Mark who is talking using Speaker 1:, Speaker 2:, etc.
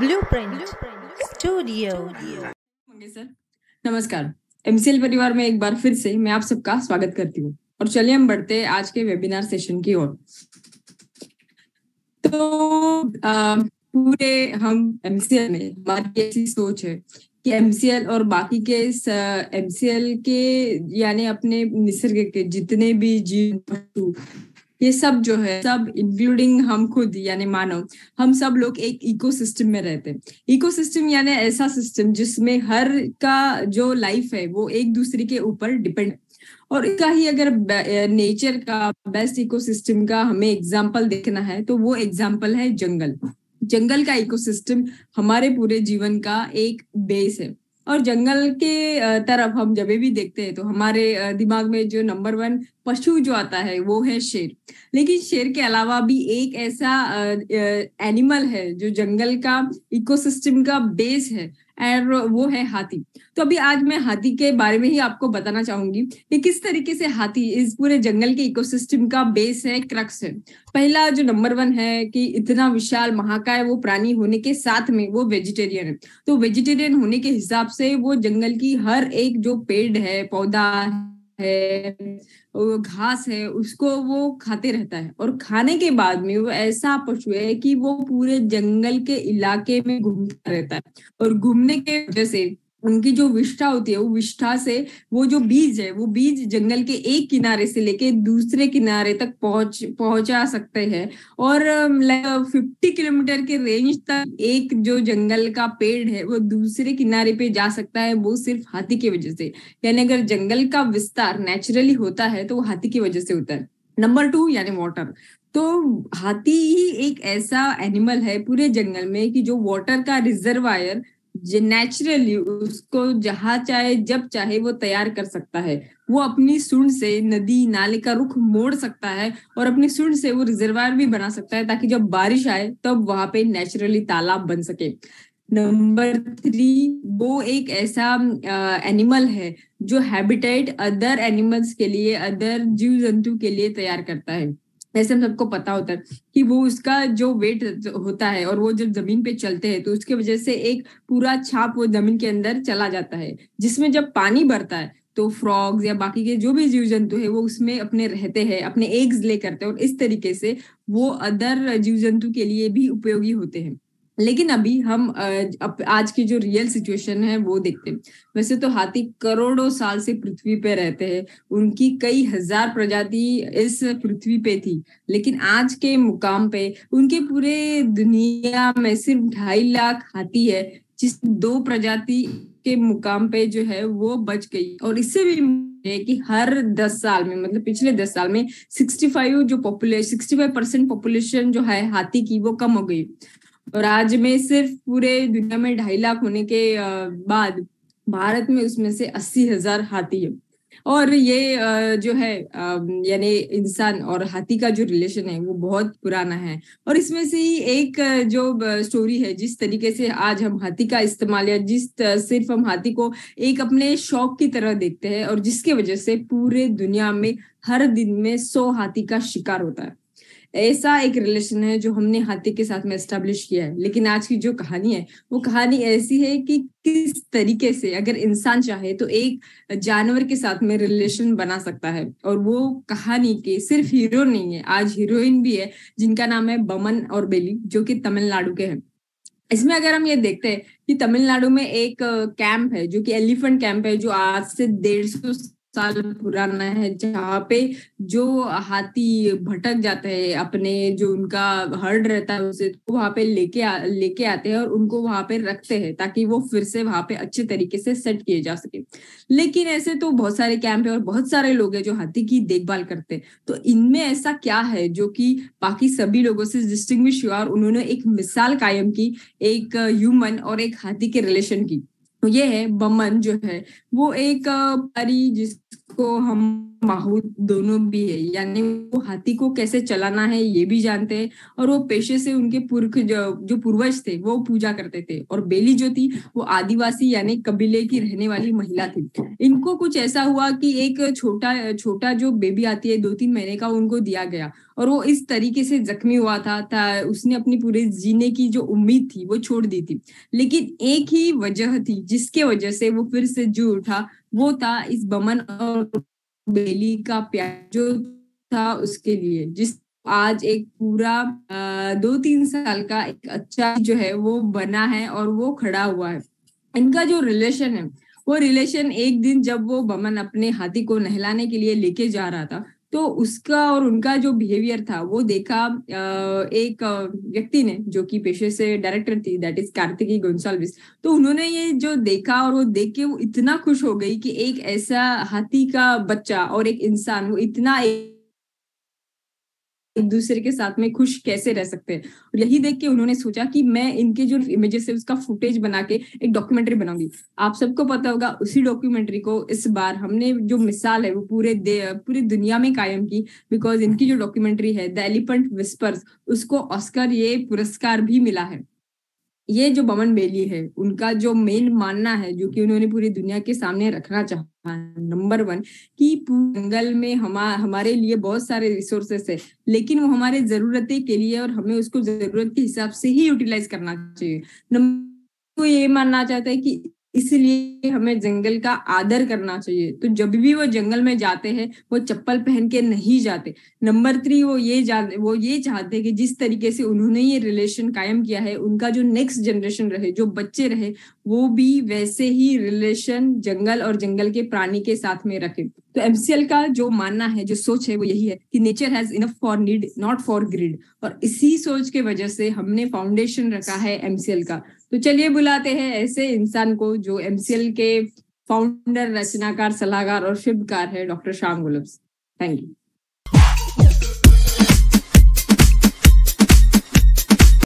Speaker 1: नमस्कार एमसीएल परिवार में एक बार फिर से मैं आप सबका स्वागत करती हूँ और चलिए हम बढ़ते हैं आज के वेबिनार सेशन की ओर तो पूरे हम एमसीएल में हमारी ऐसी सोच है कि एमसीएल और बाकी के एमसीएल के यानी अपने निसर्ग के जितने भी जीव ये सब जो है सब इंक्लूडिंग हम खुद यानी मानव हम सब लोग एक इकोसिस्टम में रहते हैं इकोसिस्टम यानी ऐसा सिस्टम जिसमें हर का जो लाइफ है वो एक दूसरे के ऊपर डिपेंड और इसका ही अगर नेचर का बेस्ट इकोसिस्टम का हमें एग्जाम्पल देखना है तो वो एग्जाम्पल है जंगल जंगल का इकोसिस्टम हमारे पूरे जीवन का एक बेस है और जंगल के तरफ हम जब भी देखते हैं तो हमारे दिमाग में जो नंबर वन पशु जो आता है वो है शेर लेकिन शेर के अलावा भी एक ऐसा एनिमल है जो जंगल का इकोसिस्टम का बेस है और वो है हाथी तो अभी आज मैं हाथी के बारे में ही आपको बताना चाहूंगी कि किस तरीके से हाथी इस पूरे जंगल के इकोसिस्टम का बेस है क्रक्स है पहला जो नंबर वन है कि इतना विशाल महाकाय वो प्राणी होने के साथ में वो वेजिटेरियन है तो वेजिटेरियन होने के हिसाब से वो जंगल की हर एक जो पेड़ है पौधा है वो घास है उसको वो खाते रहता है और खाने के बाद में वो ऐसा पशु है कि वो पूरे जंगल के इलाके में घूमता रहता है और घूमने के वजह से उनकी जो विष्ठा होती है वो विष्ठा से वो जो बीज है वो बीज जंगल के एक किनारे से लेके दूसरे किनारे तक पहुंच पहुंचा सकते हैं और फिफ्टी किलोमीटर के रेंज तक एक जो जंगल का पेड़ है वो दूसरे किनारे पे जा सकता है वो सिर्फ हाथी की वजह से यानी अगर जंगल का विस्तार नेचुरली होता है तो वो हाथी की वजह से होता है नंबर टू यानी वाटर तो हाथी ही एक ऐसा एनिमल है पूरे जंगल में कि जो वाटर का रिजर्वायर नेचुरली उसको जहाँ चाहे जब चाहे वो तैयार कर सकता है वो अपनी सुंड से नदी नाले का रुख मोड़ सकता है और अपनी सुंड से वो रिजर्वायर भी बना सकता है ताकि जब बारिश आए तब तो वहां पे नेचुरली तालाब बन सके नंबर थ्री वो एक ऐसा एनिमल है जो हैबिटेट अदर एनिमल्स के लिए अदर जीव जंतु के लिए तैयार करता है वैसे हम सबको पता होता है कि वो उसका जो वेट होता है और वो जब जमीन पे चलते हैं तो उसके वजह से एक पूरा छाप वो जमीन के अंदर चला जाता है जिसमें जब पानी भरता है तो फ्रॉग्स या बाकी के जो भी जीव जंतु है वो उसमें अपने रहते हैं अपने एग्स ले करते हैं और इस तरीके से वो अदर जीव जंतु के लिए भी उपयोगी होते हैं लेकिन अभी हम आज की जो रियल सिचुएशन है वो देखते हैं वैसे तो हाथी करोड़ों साल से पृथ्वी पे रहते हैं उनकी कई हजार प्रजाति इस पृथ्वी पे थी लेकिन आज के मुकाम पे उनके पूरे दुनिया में सिर्फ ढाई लाख हाथी है जिस दो प्रजाति के मुकाम पे जो है वो बच गई और इससे भी है कि हर दस साल में मतलब पिछले दस साल में सिक्सटी फाइव जो population sixty five percent population जो है हाथी की वो कम हो गई और आज में सिर्फ पूरे दुनिया में ढाई लाख होने के बाद भारत में उसमें से अस्सी हजार हाथी है और ये जो है यानी इंसान और हाथी का जो रिलेशन है वो बहुत पुराना है और इसमें से ही एक जो स्टोरी है जिस तरीके से आज हम हाथी का इस्तेमाल या जिस सिर्फ हम हाथी को एक अपने शौक की तरह देखते हैं और जिसके वजह से पूरे दुनिया में हर दिन में सौ हाथी का शिकार होता है ऐसा एक रिलेशन है जो हमने हाथी के साथ में एस्टेब्लिश किया है लेकिन आज की जो कहानी है वो कहानी ऐसी है कि किस तरीके से अगर इंसान चाहे तो एक जानवर के साथ में रिलेशन बना सकता है और वो कहानी के सिर्फ हीरो नहीं है आज हीरोइन भी है जिनका नाम है बमन और बेली जो कि तमिलनाडु के हैं इसमें अगर हम ये देखते हैं कि तमिलनाडु में एक कैंप है जो कि एलिफेंट कैंप है जो आज से डेढ़ सौ साल पुराना है जहाँ पे जो हाथी भटक जाते हैं अपने जो उनका हर्ड रहता है उसे तो वहां पे लेके लेके आते हैं और उनको वहां पे रखते हैं ताकि वो फिर से वहां पे अच्छे तरीके से सेट किए जा सके लेकिन ऐसे तो बहुत सारे कैंप है और बहुत सारे लोग हैं जो हाथी की देखभाल करते हैं तो इनमें ऐसा क्या है जो कि बाकी सभी लोगों से डिस्टिंग्विश हुआ और उन्होंने एक मिसाल कायम की एक ह्यूमन और एक हाथी के रिलेशन की तो ये है बमन जो है वो एक परी जिसको हम माहौल दोनों भी है यानी वो हाथी को कैसे चलाना है ये भी जानते हैं और वो पेशे से उनके पुरख जो, जो पूर्वज थे वो पूजा करते थे और बेली जो थी वो आदिवासी यानी कबीले की रहने वाली महिला थी इनको कुछ ऐसा हुआ कि एक छोटा छोटा जो बेबी आती है दो तीन महीने का उनको दिया गया और वो इस तरीके से जख्मी हुआ था, था उसने अपनी पूरे जीने की जो उम्मीद थी वो छोड़ दी थी लेकिन एक ही वजह थी जिसके वजह से वो फिर से जो उठा वो था इस बमन और बेली का प्यार जो था उसके लिए जिस आज एक पूरा दो तीन साल का एक अच्छा जो है वो बना है और वो खड़ा हुआ है इनका जो रिलेशन है वो रिलेशन एक दिन जब वो बमन अपने हाथी को नहलाने के लिए लेके जा रहा था तो उसका और उनका जो बिहेवियर था वो देखा एक व्यक्ति ने जो कि पेशे से डायरेक्टर थी दैट इज कार्तिकी गोन्साल्विस तो उन्होंने ये जो देखा और वो देख के वो इतना खुश हो गई कि एक ऐसा हाथी का बच्चा और एक इंसान वो इतना एक एक दूसरे के साथ में खुश कैसे रह सकते हैं और यही देख के उन्होंने सोचा कि मैं इनके जो इमेजेस है उसका फुटेज बना के एक डॉक्यूमेंट्री बनाऊंगी आप सबको पता होगा उसी डॉक्यूमेंट्री को इस बार हमने जो मिसाल है वो पूरे पूरी दुनिया में कायम की बिकॉज इनकी जो डॉक्यूमेंट्री है द एलिफेंट विस्पर्स उसको ऑस्कर ये पुरस्कार भी मिला है ये जो बमन बेली है उनका जो मेन मानना है जो कि उन्होंने पूरी दुनिया के सामने रखना चाहा नंबर वन कि जंगल में हम हमारे लिए बहुत सारे रिसोर्सेस है लेकिन वो हमारे जरूरतें के लिए और हमें उसको जरूरत के हिसाब से ही यूटिलाइज करना चाहिए नंबर तो ये मानना चाहता है कि इसलिए हमें जंगल का आदर करना चाहिए तो जब भी वो जंगल में जाते हैं वो चप्पल पहन के नहीं जाते नंबर थ्री वो ये वो ये चाहते कि जिस तरीके से उन्होंने ये रिलेशन कायम किया है उनका जो नेक्स्ट जनरेशन रहे जो बच्चे रहे वो भी वैसे ही रिलेशन जंगल और जंगल के प्राणी के साथ में रखे तो एमसीएल का जो मानना है जो सोच है वो यही है कि nature has enough for need not for greed और इसी सोच के वजह से हमने फाउंडेशन रखा है एमसीएल का तो चलिए बुलाते हैं ऐसे इंसान को जो एमसीएल के फाउंडर रचनाकार सलाहकार और शिल्पकार है डॉक्टर श्याम गुलब्स थैंक यू